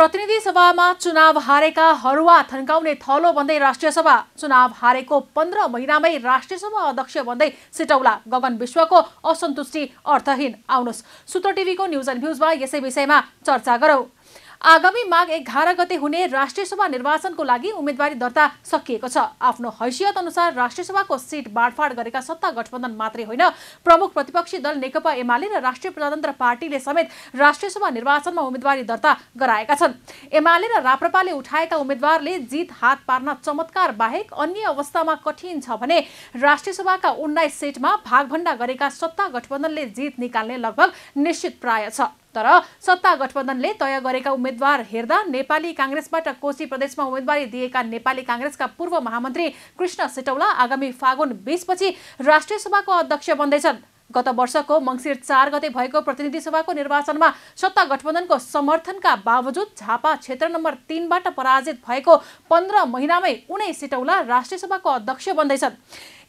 प्रतिनिधि सभामा चुनाव हारेका हरुवा थन्काउने थलो भन्दै राष्ट्रिय सभा चुनाव हारेको पन्ध्र महिनामै राष्ट्रिय सभा अध्यक्ष भन्दै सिटौला गगन विश्वको असन्तुष्टि अर्थहीन आउनुहोस् सूत्र टिभीको न्युज एन्ड भ्युजमा यसै विषयमा चर्चा गरौँ आगामी माघ एघार गते हुने राष्ट्रिय सभा निर्वाचनको लागि उम्मेदवारी दर्ता सकिएको छ आफ्नो हैसियत अनुसार राष्ट्रिय सभाको सिट बाँडफाँड गरेका सत्ता गठबन्धन मात्रै होइन प्रमुख प्रतिपक्षी दल नेकपा एमाले र राष्ट्रिय प्रजातन्त्र पार्टीले समेत राष्ट्रिय सभा निर्वाचनमा उम्मेदवारी दर्ता गराएका छन् एमाले र राप्रपाले उठाएका उम्मेद्वारले जित हात पार्न चमत्कार बाहेक अन्य अवस्थामा कठिन छ भने राष्ट्रिय सभाका उन्नाइस सिटमा भागभण्डा गरेका सत्ता गठबन्धनले जित निकाल्ने लगभग निश्चित प्राय छ तर सत्ता गठबन्धनले तय गरेका उम्मेद्वार हेर्दा नेपाली काङ्ग्रेसबाट कोशी प्रदेशमा उम्मेद्वारी दिएका नेपाली काङ्ग्रेसका पूर्व महामन्त्री कृष्ण सेटौला आगामी फागुन बिसपछि राष्ट्रिय सभाको अध्यक्ष बन्दैछन् गत वर्षको मङ्सिर चार गते भएको प्रतिनिधि सभाको निर्वाचनमा सत्ता गठबन्धनको समर्थनका बावजुद झापा क्षेत्र नम्बर तिनबाट पराजित भएको पन्ध्र महिनामै उनै सिटौला राष्ट्रिय सभाको अध्यक्ष बन्दैछन्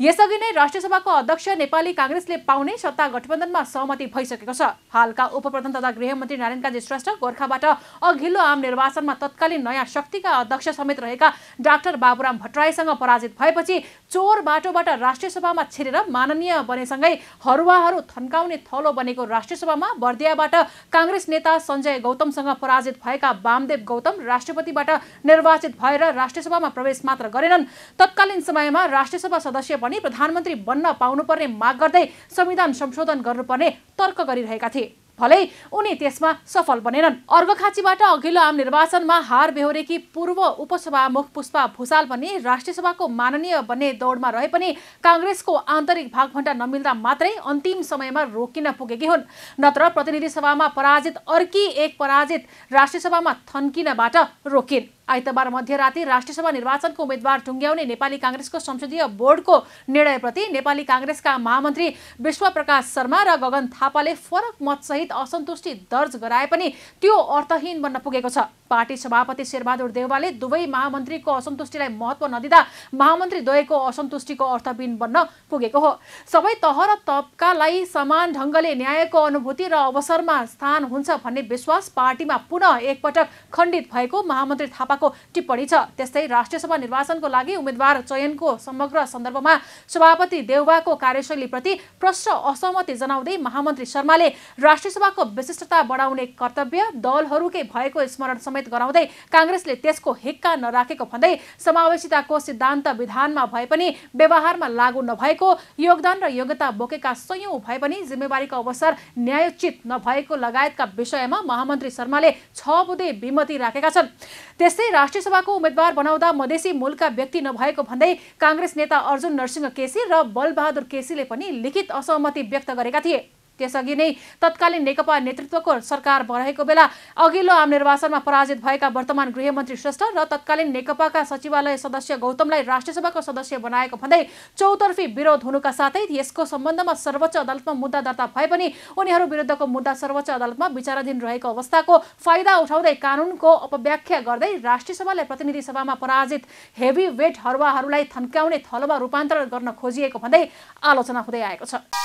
यसअघि नै राष्ट्रिय सभाको अध्यक्ष नेपाली काङ्ग्रेसले पाउने सत्ता गठबन्धनमा सहमति भइसकेको छ हालका उपप्रधान तथा गृहमन्त्री नारायण काजी श्रेष्ठ गोर्खाबाट अघिल्लो आम निर्वाचनमा तत्कालीन नयाँ शक्तिका अध्यक्ष समेत रहेका डाक्टर बाबुराम भट्टराईसँग पराजित भएपछि चोर बाटोबाट राष्ट्रिय सभामा छिरेर माननीय बनेसँगै हरुवा युवाहरू थन्काउने थलो बनेको राष्ट्रसभामा बर्दियाबाट काङ्ग्रेस नेता सञ्जय गौतमसँग पराजित भएका वामदेव गौतम राष्ट्रपतिबाट निर्वाचित भएर राष्ट्रसभामा प्रवेश मात्र गरेनन् तत्कालीन समयमा राष्ट्रसभा सदस्य पनि प्रधानमन्त्री बन्न पाउनुपर्ने माग गर्दै संविधान संशोधन गर्नुपर्ने तर्क गरिरहेका थिए भलै उनी त्यसमा सफल बनेनन् अर्घखाँचीबाट अघिल्लो आम निर्वाचनमा हार बेहोरेकी पूर्व उपसभामुख पुष्पा भुषाल पनि राष्ट्रिय सभाको माननीय बन्ने दौडमा रहे पनि काङ्ग्रेसको आन्तरिक भागभण्डा नमिल्दा मात्रै अन्तिम समयमा रोकिन पुगेकी हुन् नत्र प्रतिनिधि सभामा पराजित अर्की एक पराजित राष्ट्रिय सभामा थन्किनबाट रोकिन् आइतबार मध्यराति राष्ट्रियसभा निर्वाचनको उम्मेद्वार टुङ्ग्याउने नेपाली काङ्ग्रेसको संसदीय बोर्डको निर्णयप्रति नेपाली काङ्ग्रेसका महामन्त्री विश्वप्रकाश शर्मा र गगन थापाले फरक मतसहित असन्तुष्टि दर्ज गराए पनि त्यो अर्थहीन बन्न पुगेको छ पार्टी सभापति शेरबहादुर देवालले दुवै महामन्त्रीको असन्तुष्टिलाई महत्व नदिँदा महामन्त्री द्वयको असन्तुष्टिको अर्थहीन बन्न पुगेको हो सबै तह र तबकालाई समान ढङ्गले न्यायको अनुभूति र अवसरमा स्थान हुन्छ भन्ने विश्वास पार्टीमा पुनः एकपटक खण्डित भएको महामन्त्री थापा उहाँको टिप्पणी छ त्यस्तै राष्ट्रिय सभा निर्वाचनको लागि उम्मेद्वार चयनको समग्र सन्दर्भमा सभापति देउबाको कार्यशैलीप्रति प्रश्न असहमति जनाउँदै महामन्त्री शर्माले राष्ट्रिय सभाको विशिष्टता बढाउने कर्तव्य दलहरूकै भएको स्मरण समेत गराउँदै काङ्ग्रेसले त्यसको हिक्का नराखेको भन्दै समावेशिताको सिद्धान्त विधानमा भए पनि व्यवहारमा लागू नभएको योगदान र योग्यता बोकेका सयौं भए पनि जिम्मेवारीको अवसर न्यायोचित नभएको लगायतका विषयमा महामन्त्री शर्माले छ बुधे विमति राखेका छन् त्यस्तै राष्ट्रिय सभाको उम्मेद्वार बनाउँदा मधेसी मूलका व्यक्ति नभएको भन्दै काङ्ग्रेस नेता अर्जुन नरसिंह केसी र बलबहादुर केसीले पनि लिखित असहमति व्यक्त गरेका थिए त्यसअघि नै तत्कालीन नेकपा नेतृत्वको सरकार रहेको बेला अघिल्लो आम निर्वाचनमा पराजित भएका वर्तमान गृहमन्त्री श्रेष्ठ र तत्कालीन नेकपाका सचिवालय सदस्य गौतमलाई राष्ट्रियसभाको सदस्य बनाएको भन्दै चौतर्फी विरोध हुनुका साथै यसको सम्बन्धमा सर्वोच्च अदालतमा मुद्दा दर्ता भए पनि उनीहरू विरुद्धको मुद्दा सर्वोच्च अदालतमा विचाराधीन रहेको अवस्थाको फाइदा उठाउँदै कानुनको अपव्याख्या गर्दै राष्ट्रिय सभाले प्रतिनिधि सभामा पराजित हेभी वेट हरुवाहरूलाई थन्क्याउने थलोमा रूपान्तरण गर्न खोजिएको भन्दै आलोचना हुँदै आएको छ